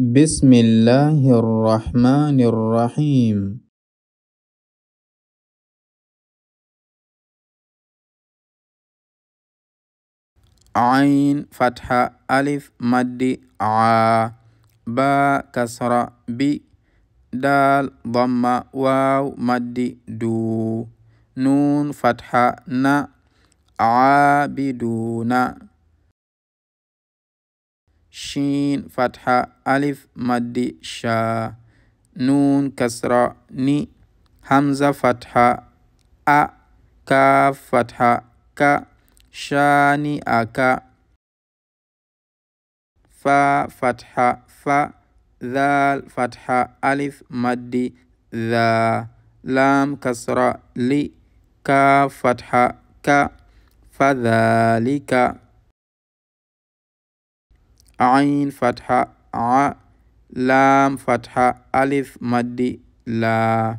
بسم الله الرحمن الرحيم عين فتحة ألف مد ع با كسر ب دال ضم واو مد دو نون فتحة ن عابدون شين فتحة ألف مد شا نون كسرة ني همزة فتحة أ كاف فتحة ك شاني أكا فا فتحة فا ذال فتحة ألف مد ذا لام كسرة لي كاف فتحة ك فذلك عين فتحة ع لام فتحة ألف مد لا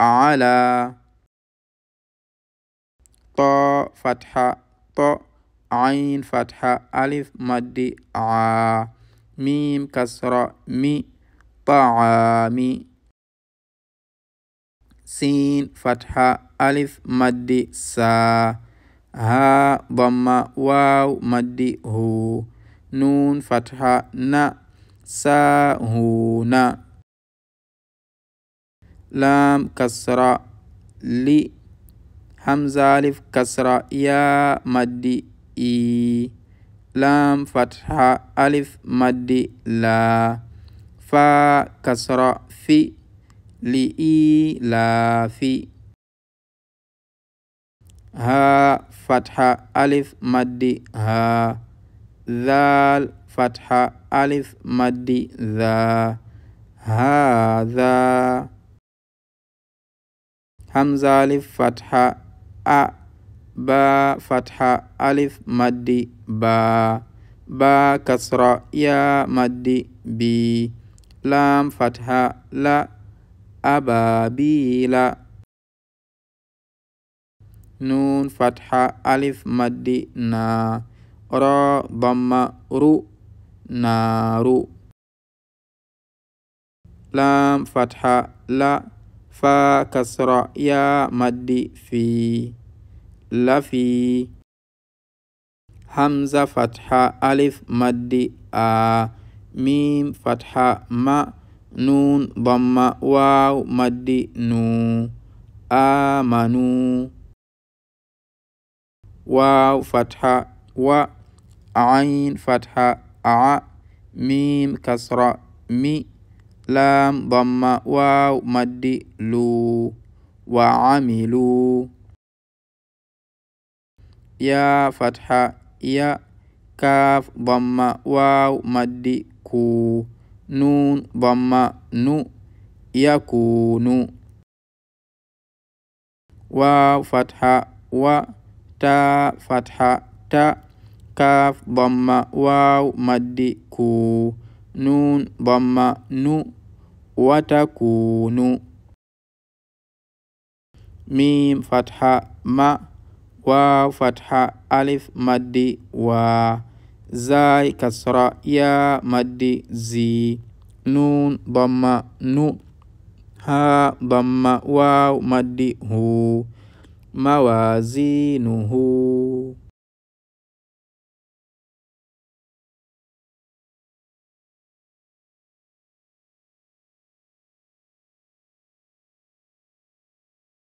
على ط فتحة ط عين فتحة ألف مد ع ميم كسرة مي طعام سين فتحة ألف مد سا ها ضم واو مد هو nun fatha na sahuna lam kasra li hamzalif kasra ya maddi i lam fatha alif maddi la fa kasra fi li i la fi ha fatha alif maddi ha ذال فتحة ألف مد ذا هذا همزة ألف فتحة أ با فتحة ألف مد با با كسرة يا مد بي لام فتحة لا أبابيل نون فتحة ألف مد نا robama ru naru lam fatha la fa kasra ya maddi fi lafi hamza fatha alif maddi a mim fatha ma nun bamma waw maddi nu amanu waw fatha wa ain fatha a mim kasra mi lam damma waw maddi lu wa amilu ya fatha ya kaf damma waw maddi ku nun damma nu yakunu waw fatha wa ta fatha ta kaf bamma waw maddi ku nun bamma nu wata kunu mim fatha ma waw fatha alif maddi wa zai kasra ya maddi zi nun bamma nu ha bamma waw maddi hu mawazinuhu